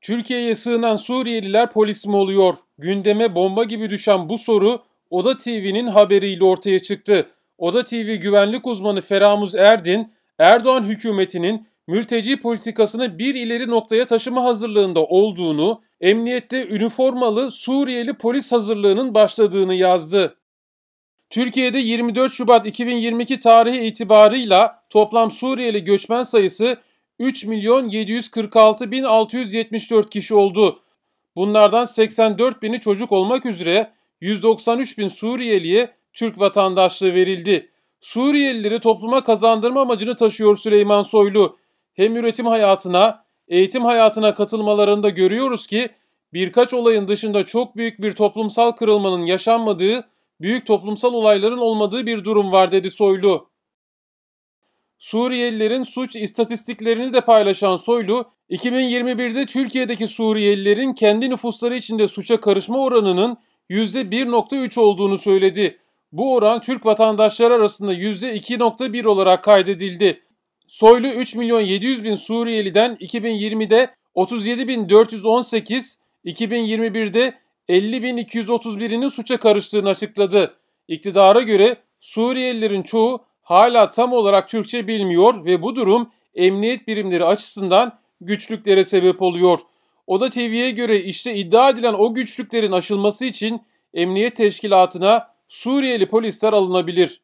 Türkiye'ye sığınan Suriyeliler polis mi oluyor? Gündeme bomba gibi düşen bu soru Oda TV'nin haberiyle ortaya çıktı. Oda TV güvenlik uzmanı Feramuz Erdin, Erdoğan hükümetinin mülteci politikasını bir ileri noktaya taşıma hazırlığında olduğunu, emniyette üniformalı Suriyeli polis hazırlığının başladığını yazdı. Türkiye'de 24 Şubat 2022 tarihi itibarıyla toplam Suriyeli göçmen sayısı 3 milyon 746 kişi oldu. Bunlardan 84 bini çocuk olmak üzere 193 bin Suriyeli'ye Türk vatandaşlığı verildi. Suriyelileri topluma kazandırma amacını taşıyor Süleyman Soylu. Hem üretim hayatına, eğitim hayatına katılmalarında görüyoruz ki birkaç olayın dışında çok büyük bir toplumsal kırılmanın yaşanmadığı, büyük toplumsal olayların olmadığı bir durum var dedi Soylu. Suriyelilerin suç istatistiklerini de paylaşan Soylu, 2021'de Türkiye'deki Suriyelilerin kendi nüfusları içinde suça karışma oranının %1.3 olduğunu söyledi. Bu oran Türk vatandaşları arasında %2.1 olarak kaydedildi. Soylu 3 milyon 700 bin Suriyeliden 2020'de 37.418, 2021'de 50.231'inin suça karıştığını açıkladı. İktidara göre Suriyelilerin çoğu hala tam olarak Türkçe bilmiyor ve bu durum emniyet birimleri açısından güçlüklere sebep oluyor. Oda TV'ye göre işte iddia edilen o güçlüklerin aşılması için emniyet teşkilatına Suriyeli polisler alınabilir.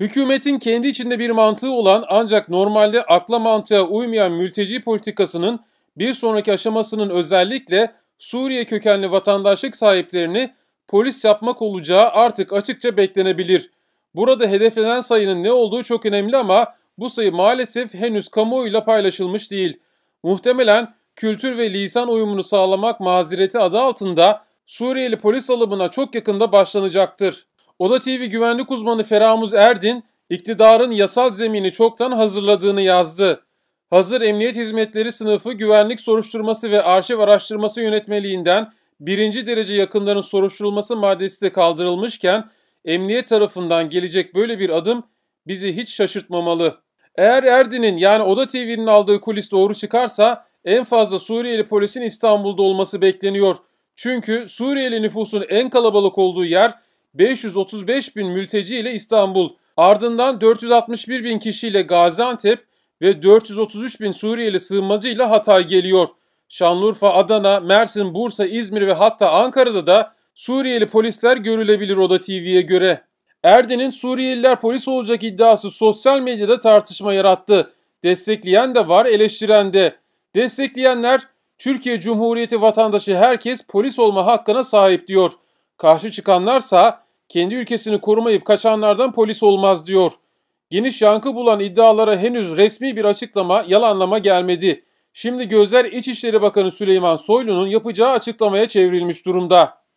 Hükümetin kendi içinde bir mantığı olan ancak normalde akla mantığa uymayan mülteci politikasının bir sonraki aşamasının özellikle Suriye kökenli vatandaşlık sahiplerini polis yapmak olacağı artık açıkça beklenebilir. Burada hedeflenen sayının ne olduğu çok önemli ama bu sayı maalesef henüz kamuoyuyla paylaşılmış değil. Muhtemelen kültür ve lisan uyumunu sağlamak mazereti adı altında Suriyeli polis alımına çok yakında başlanacaktır. Oda TV güvenlik uzmanı Feramuz Erdin, iktidarın yasal zemini çoktan hazırladığını yazdı. Hazır Emniyet Hizmetleri Sınıfı Güvenlik Soruşturması ve Arşiv Araştırması Yönetmeliğinden birinci derece yakınların soruşturulması maddesi de kaldırılmışken emniyet tarafından gelecek böyle bir adım bizi hiç şaşırtmamalı. Eğer Erdin'in yani Oda TV'nin aldığı kulis doğru çıkarsa en fazla Suriyeli polisin İstanbul'da olması bekleniyor. Çünkü Suriyeli nüfusun en kalabalık olduğu yer 535 bin mülteci ile İstanbul. Ardından 461 bin kişiyle Gaziantep ve 433 bin Suriyeli sığınmacı ile Hatay geliyor. Şanlıurfa, Adana, Mersin, Bursa, İzmir ve hatta Ankara'da da Suriyeli polisler görülebilir Oda TV'ye göre. Erden'in Suriyeliler polis olacak iddiası sosyal medyada tartışma yarattı. Destekleyen de var, eleştiren de. Destekleyenler Türkiye Cumhuriyeti vatandaşı herkes polis olma hakkına sahip diyor. Karşı çıkanlarsa kendi ülkesini korumayıp kaçanlardan polis olmaz diyor. Geniş yankı bulan iddialara henüz resmi bir açıklama, yalanlama gelmedi. Şimdi gözler İçişleri Bakanı Süleyman Soylu'nun yapacağı açıklamaya çevrilmiş durumda.